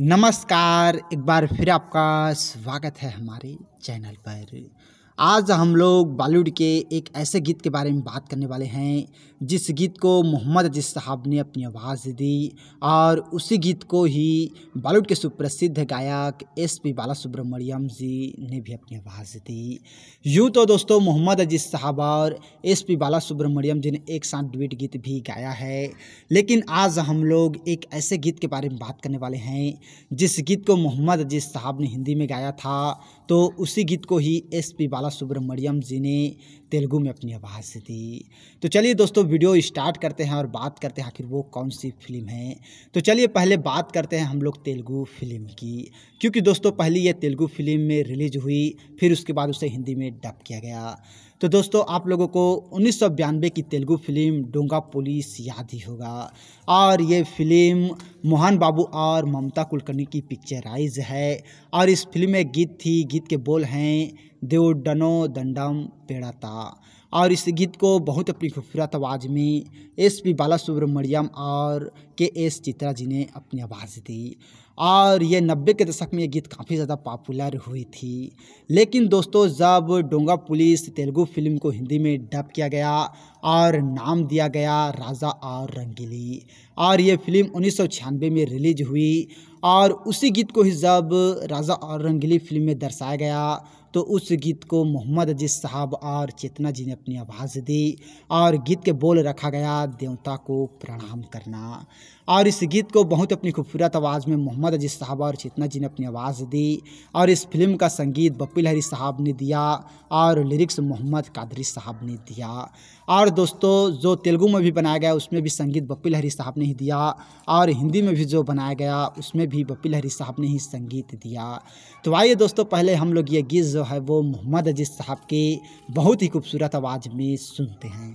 नमस्कार एक बार फिर आपका स्वागत है हमारे चैनल पर आज हम लोग बॉलीवुड के एक ऐसे गीत के बारे में बात करने वाले हैं जिस गीत को मोहम्मद अजीज साहब ने अपनी आवाज़ दी और उसी गीत को ही बॉलीवुड के सुप्रसिद्ध गायक एस पी बाला सुब्रमण्यम जी ने भी अपनी आवाज़ दी यूँ तो दोस्तों मोहम्मद अजीज साहब और एस पी बाला सुब्रमण्यम जी ने एक साथ डुएट गीत भी गाया है लेकिन आज हम लोग एक ऐसे गीत के बारे में बात करने वाले हैं जिस गीत को मोहम्मद अजीज साहब ने हिंदी में गाया था तो उसी गीत को ही एस पी बाला बाला सुब्रमण्यम जी ने तेलुगु में अपनी आवाज़ दी तो चलिए दोस्तों वीडियो स्टार्ट करते हैं और बात करते हैं आखिर वो कौन सी फिल्म है तो चलिए पहले बात करते हैं हम लोग तेलुगु फिल्म की क्योंकि दोस्तों पहले ये तेलुगु फिल्म में रिलीज हुई फिर उसके बाद उसे हिंदी में डब किया गया तो दोस्तों आप लोगों को उन्नीस की तेलुगु फिल्म डोंगा पुलिस याद ही होगा और ये फिल्म मोहन बाबू और ममता कुलकर्णी की पिक्चराइज है और इस फिल्म में गीत थी गीत के बोल हैं देव डनो दंडम पेड़ा था और इस गीत को बहुत अपनी खूबसूरत आवाज़ में एस पी बाला सुब्रमण्यम और के एस चित्रा जी ने अपनी आवाज़ दी और ये नब्बे के दशक में ये गीत काफ़ी ज़्यादा पॉपुलर हुई थी लेकिन दोस्तों जब डोंगा पुलिस तेलुगु फिल्म को हिंदी में डब किया गया और नाम दिया गया राजा और रंगीली और ये फिल्म उन्नीस में रिलीज हुई और उसी गीत को ही जब राजा और रंगीली फिल्म में दर्शाया गया तो उस गीत को मोहम्मद अजीज साहब और चेतना जी ने अपनी आवाज़ दी और गीत के बोल रखा गया देवता को प्रणाम करना और इस गीत को बहुत अपनी खूबसूरत आवाज़ में मोहम्मद अजीज साहब और चेतना जी ने अपनी आवाज़ दी और इस फिल्म का संगीत बप्पी लहरी साहब ने दिया और लिरिक्स मोहम्मद कादरी साहब ने दिया और दोस्तों जो तेलुगू में भी बनाया गया उसमें भी संगीत बप्पी लहरी साहब ने ही दिया और हिंदी में भी जो बनाया गया उसमें भी बप्पी लहरी साहब ने ही संगीत दिया तो आइए दोस्तों पहले हम लोग ये गीत जो है वो मोहम्मद अजीज साहब के बहुत ही खूबसूरत आवाज़ में सुनते हैं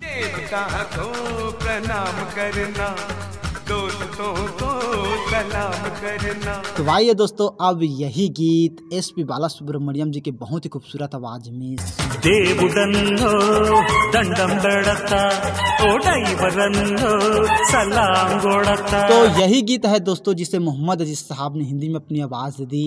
दोस्तों तो आइए तो दोस्तों अब यही गीत एस पी बाला सुब्रमण्यम जी के बहुत ही खूबसूरत आवाज में दंडो दंडम दड़ता सलाम गोड़ता तो यही गीत है दोस्तों जिसे मोहम्मद अजीज साहब ने हिंदी में अपनी आवाज़ दी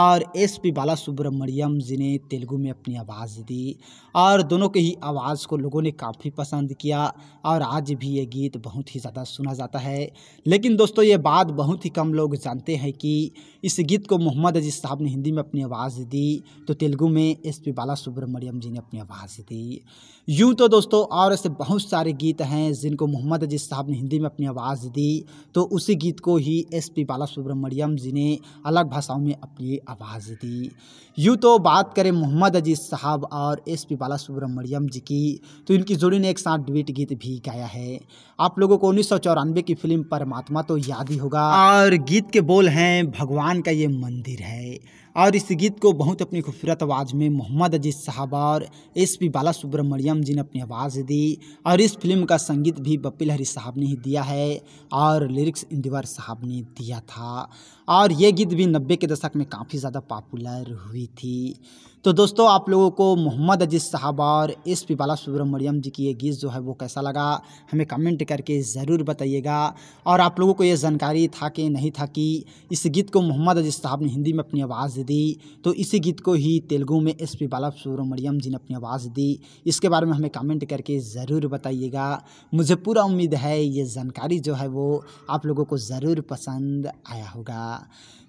और एस पी बाला सुब्रमण्यम जी ने तेलुगु में अपनी आवाज़ दी और दोनों की ही आवाज़ को लोगों ने काफ़ी पसंद किया और आज भी ये गीत बहुत ही ज़्यादा सुना जाता है लेकिन दोस्तों ये बात बहुत ही कम लोग जानते हैं कि इस गीत को मोहम्मद अजीज़ साहब ने हिंदी में अपनी आवाज़ दी तो तेलुगू में एस पी बाला सुब्रमण्यम जी ने अपनी आवाज़ दी यूँ तो दोस्तों और ऐसे बहुत सारे गीत हैं जिनको मोहम्मद अजीज़ साहब ने हिंदी में अपनी आवाज़ दी तो उसी गीत को ही एस पी बाला सुब्रमण्यम जी ने अलग भाषाओं में अपनी आवाज़ दी यूँ तो बात करें मोहम्मद अजीज़ साहब और एस पी बाला सुब्रमण्यम जी की तो इनकी जोड़ी ने एक साथ डुएट गीत भी गाया है आप लोगों को उन्नीस की फिल्म परमात्मा तो याद ही होगा और गीत के बोल हैं भगवान का ये मंदिर है और इस गीत को बहुत अपनी खूबसूरत आवाज़ में मोहम्मद अजीज़ साहब और एस पी बाला सुब्रमण्यम जी ने अपनी आवाज़ दी और इस फिल्म का संगीत भी बपिल हरी साहब ने ही दिया है और लिरिक्स इंदिवर साहब ने दिया था और ये गीत भी नब्बे के दशक में काफ़ी ज़्यादा पॉपुलर हुई थी तो दोस्तों आप लोगों को मोहम्मद अजीज़ साहब और एस पी बाला सुब्रमण्यम जी की ये गीत जो है वो कैसा लगा हमें कमेंट करके ज़रूर बताइएगा और आप लोगों को ये जानकारी था कि नहीं था कि इस गीत को मोहम्मद अजीज़ साहब ने हिंदी में अपनी आवाज़ दी तो इसी गीत को ही तेलुगु में एस पी बाला सुब्रमण्यम जी ने अपनी आवाज़ दी इसके बारे में हमें कमेंट करके ज़रूर बताइएगा मुझे पूरा उम्मीद है ये जानकारी जो है वो आप लोगों को ज़रूर पसंद आया होगा